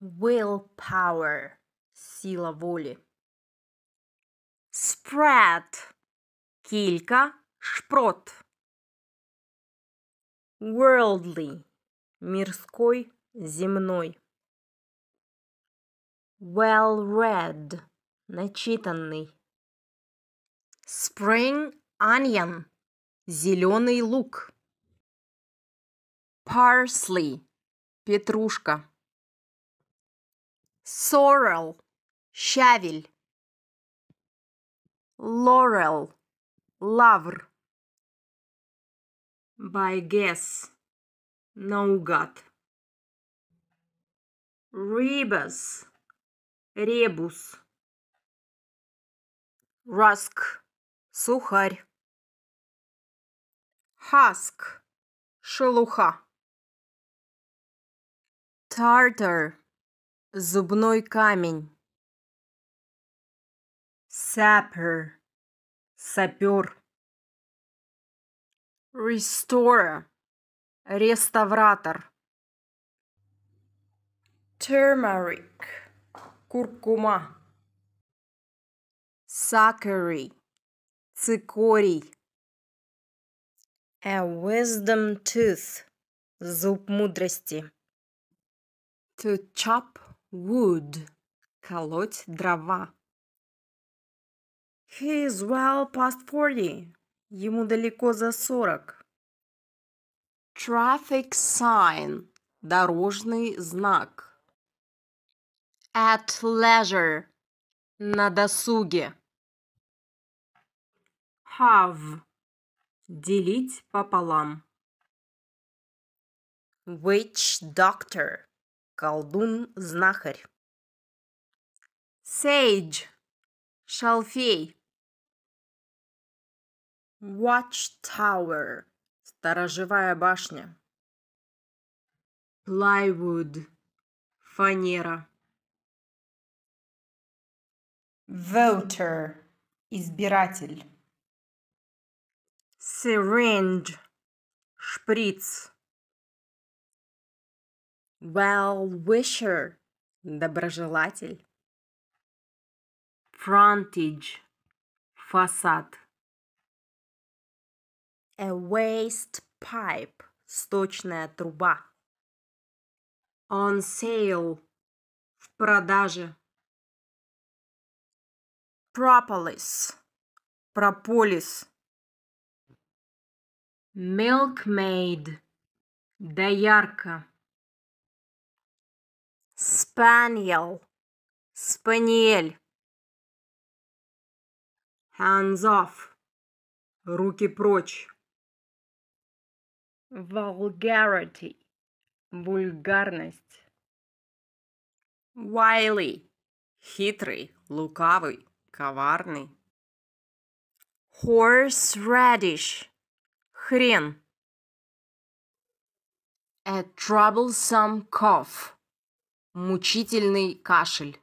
willpower – сила воли Spread – кілька шпрот. Worldly – мирской, земной. Well-read – начитанный. Spring onion – зеленый лук. Parsley – петрушка sorrel, щавель, laurel, лавр, by guess, наугад, rebus, ребус, rusk, сухарь, husk, шелуха, tartar, Зубной камень. сапер Сапер. Restorer. Реставратор. Turmeric. Куркума. Suckery. Цикорий. A wisdom tooth. Зуб мудрости. To chop wood – колоть дрова. He is well past forty. Ему далеко за сорок. Traffic sign – дорожный знак. At leisure – на досуге. Have – делить пополам. Which doctor? колдун-знахарь. Сейдж. Шалфей. Watchtower. Сторожевая башня. Plywood. Фанера. Voter. Избиратель. Syringe. Шприц. Well-wisher – доброжелатель. Frontage – фасад. A waste pipe – сточная труба. On sale – в продаже. Propolis – прополис. Milkmaid – доярка. Spaniel. Спаниель. Hands off. Руки прочь. Vulgarity. Вульгарность. Wily. Хитрый, лукавый, коварный. Horse radish, Хрен. A troublesome cough. Мучительный кашель.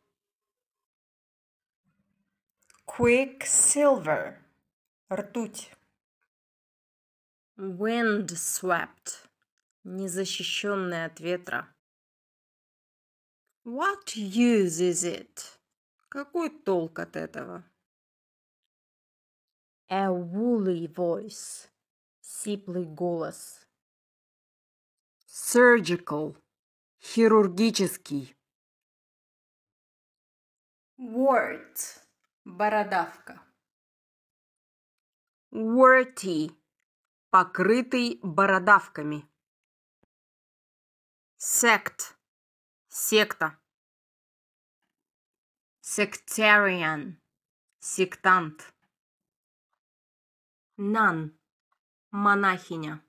Quicksilver. Ртуть. wind-swept, Windswept. Незащищенная от ветра. What use is it? Какой толк от этого? A woolly voice. Сиплый голос. Surgical. Хирургический. Word. Бородавка. Warty. Покрытый бородавками. sect Секта. Sectarian. Сектант. Нан. Монахиня.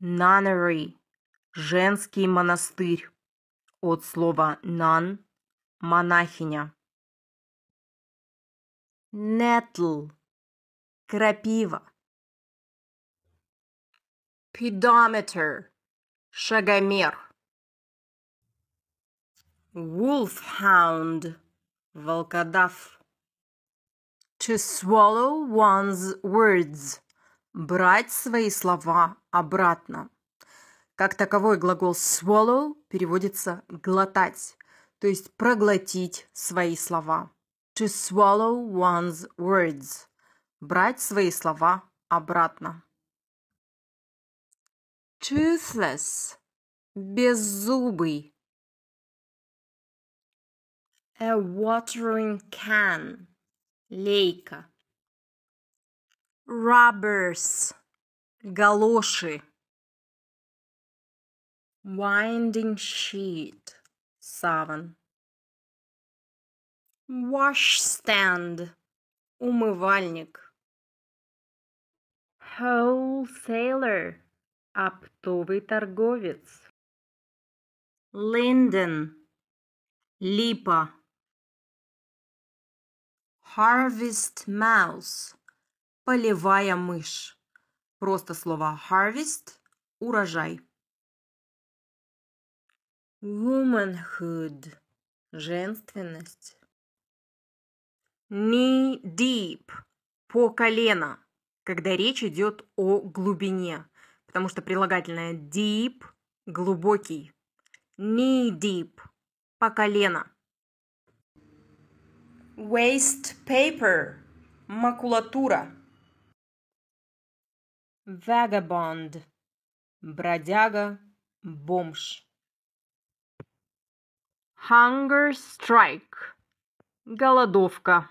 Nunnery Женский монастырь. От слова «нан» – монахиня. Нетл. Крапива. Pedometer. Шагомер. Wolfhound. Волкодав. To swallow one's words. Брать свои слова обратно. Как таковой глагол swallow переводится «глотать», то есть проглотить свои слова. To swallow one's words – брать свои слова обратно. Toothless – беззубый. A watering can – лейка. Rubbers – галоши winding sheet, саван. Washstand, умывальник. Wholesaler, оптовый торговец. Linden, липа. Harvest mouse, полевая мышь. Просто слово harvest – урожай womanhood – женственность. Knee deep – по колено, когда речь идет о глубине, потому что прилагательное deep – глубокий. Knee deep – по колено. Waste paper – макулатура. Vagabond – бродяга, бомж. Hunger strike. Голодовка.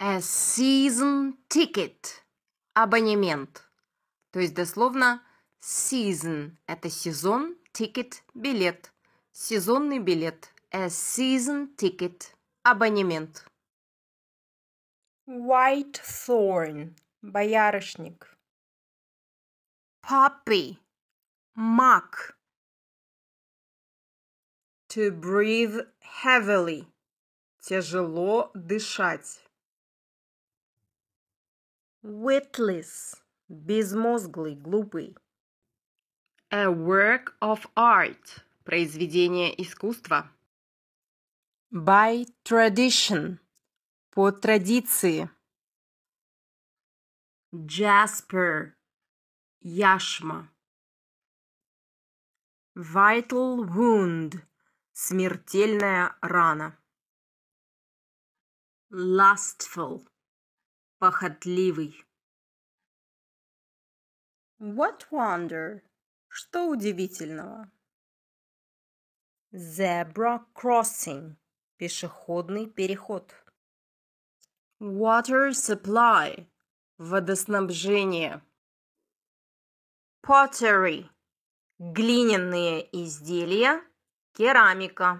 A season ticket. Абонемент. То есть дословно season – это сезон, ticket – билет. Сезонный билет. A season ticket. Абонемент. White thorn. Боярышник. Poppy. Мак. To breathe heavily. Тяжело дышать. Witless. Безмозглый, глупый. A work of art. Произведение искусства. By tradition. По традиции. Jasper. Яшма. Vital wound. Смертельная рана. Lustful. Похотливый. What wonder? Что удивительного? Zebra crossing. Пешеходный переход. Water supply. Водоснабжение. Pottery. Глиняные изделия, керамика